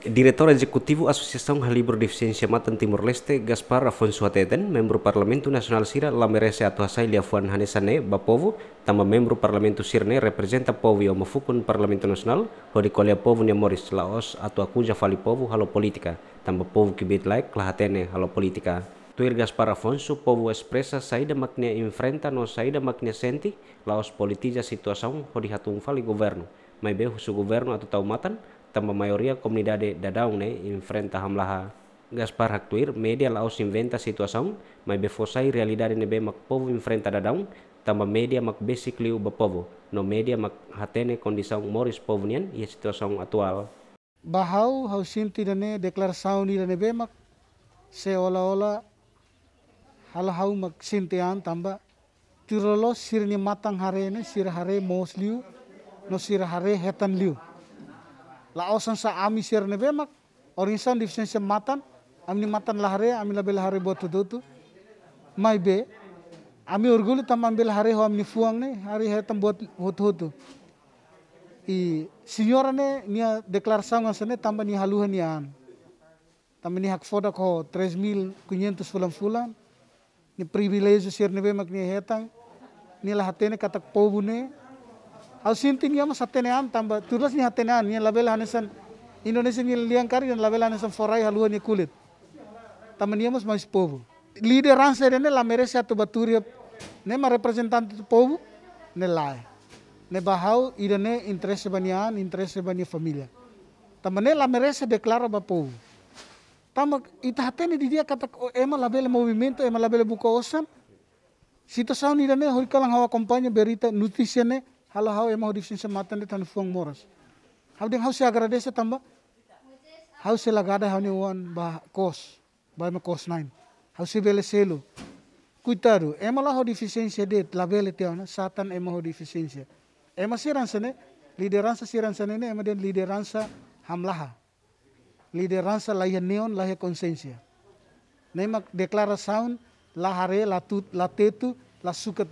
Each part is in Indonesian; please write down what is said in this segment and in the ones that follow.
Diretor Eksekutif Asosiasi Halibur Defensia Matan Timur leste Gaspar Afonso Ateten, membro Nasional Nasional Sira, Lamerese atau a Tuasai Liafuan Hanesane, Bapovu, tama membro Parlamento Sirne, representa povo e Parlemen Nasional, Nacional, Kolea Povu ne moris, laos atau akuja fali povu halo politika, tamba povu Kibit Laik, lahatene halo politika. Tuir Gaspar Afonso, povu espressa Saida macnia enfrenta no Saida senti, laos Politija Situasaun, hori hatung fali governo, mai behu su governo atau taumatan, tamba mayoria komunidade dadaung ne né, enfrenta hamlaha Gaspar Actuir, media laos inventa situação, mas befosai realidade nebe mak povo enfrenta da daun tamba media mak basically uba povo, no media mak hatene kondisong moris povo nian ia situasaun atual. Bahau hau sinti dane deklarasaun ni dane be mak se ola ola hal hau mak sinti tamba tirolo sirni matang hare ne sir hare mosliu no sir hare hetan liu la osan sa ami sir ne bemak orisan divsen se matan amni matan lahare ami label hare botu dotu mai be ami urgulu tam ambil hare ho amni fuang ne hari he tam bot hotu hotu i senior ne nia deklar sanga sene tamba ni halu yan tamba ni hak foda ko 3500 fulan fulan ni privilege sir ne bemak ni hetang ni lahatene katak pobune Au sinting yama satenean tamba turas ni hatenean ni label hanesan Indonesia ni liang kari dan label hanesan forai haluan ni kulit. Taman ni mas mais povo. Liderança dene la merece atu baturia ne ma representante do povo ne lae. Ne bahau idane interesse banian, interesse bania familia Taman ne la merece declara ba povo. Tama hateni di dia kata oh, ema label movimento, ema label buka osan. Situação ni dane kalang hawa kompanha berita nih halo hau emau di sini matan di tan fong moros hau ding hau si agar tamba. tambah hau si lagada hau ni wan ba kos ba me kos nain hau si bele selu. kuitaru la hau deficiência de la bele tiana satan ema hau deficiência ema siransa ne lideransa sene ne ema den lideransa hamlaha lideransa laia neon laia konsensia. nemak deklarasaun la hare la tut la tetu la sukat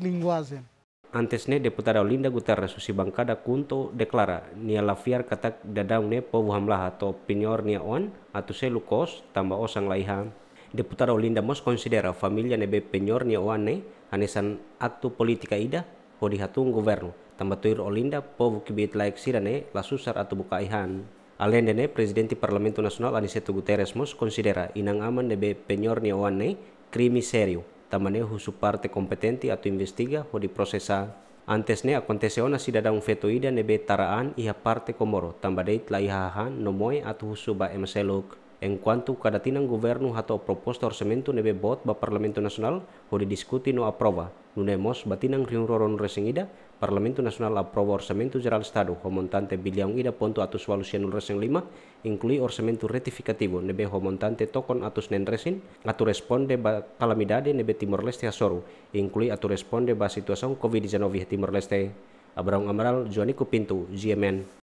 Antes ne deputar Olinda Guterres susi bangkada kunto deklara nia lafiar katak ne pobuham hamlah to pinyor nia on atau selukos tambah osang laiha. Deputar Olinda Mos konsidera familia be pinyor nia ne anesan aktu politika ida ho dihatung governu tambah tuir Olinda pobu kibit laik sirane lasusar atau buka ihan. presiden di Parlamento Nasional Aniseto Guterres Mos konsidera inang aman nebe pinyor nia ne krimi tamane khusus su parte kompetenti atau investiga ho prosesa. Antes ne ona na cidadã um ida nebe taraan iha parte komoro, tambadeit la iha han nomoi atu emseluk. En cuanto cada tinan um governo hato proposta orçamento nebe bot ba Parlamento Nacional di discuti no aprova. Nunemos batinang riun roron resengida Parlamento Nacional aprova orsementu jeral Estado ho montante bilion ida ponto atus walusian reseng lima, inklui orsementu retificativo nebe ho montante tokon atus nen resin, atu responde ba calamidade nebe Timor Leste asoru, inklui atu responde ba situasong COVID-19 Timor Leste. Abraham Amaral, Joanico pintu GMN.